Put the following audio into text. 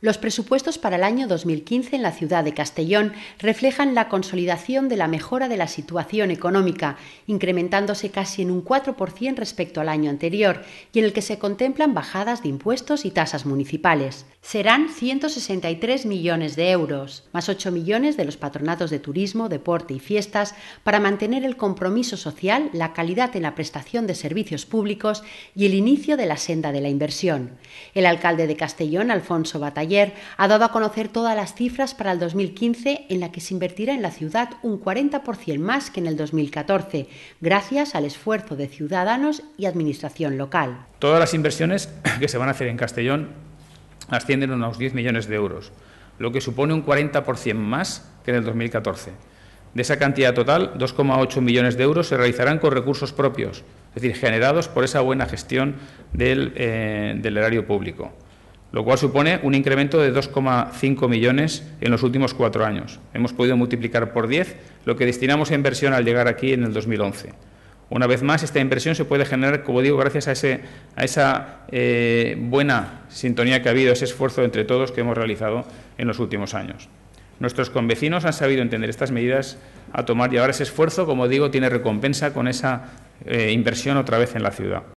Los presupuestos para el año 2015 en la ciudad de Castellón reflejan la consolidación de la mejora de la situación económica, incrementándose casi en un 4% respecto al año anterior y en el que se contemplan bajadas de impuestos y tasas municipales. Serán 163 millones de euros, más 8 millones de los patronatos de turismo, deporte y fiestas para mantener el compromiso social, la calidad en la prestación de servicios públicos y el inicio de la senda de la inversión. El alcalde de Castellón, Alfonso Batallón, Ayer ha dado a conocer todas las cifras para el 2015 en la que se invertirá en la ciudad un 40% más que en el 2014, gracias al esfuerzo de ciudadanos y administración local. Todas las inversiones que se van a hacer en Castellón ascienden a unos 10 millones de euros, lo que supone un 40% más que en el 2014. De esa cantidad total, 2,8 millones de euros se realizarán con recursos propios, es decir, generados por esa buena gestión del eh, erario público lo cual supone un incremento de 2,5 millones en los últimos cuatro años. Hemos podido multiplicar por 10 lo que destinamos a inversión al llegar aquí en el 2011. Una vez más, esta inversión se puede generar, como digo, gracias a, esa eh, buena sintonía que ha habido, ese esfuerzo entre todos que hemos realizado en los últimos años. Nuestros convecinos han sabido entender estas medidas a tomar y ahora ese esfuerzo, como digo, tiene recompensa con esa eh, inversión otra vez en la ciudad.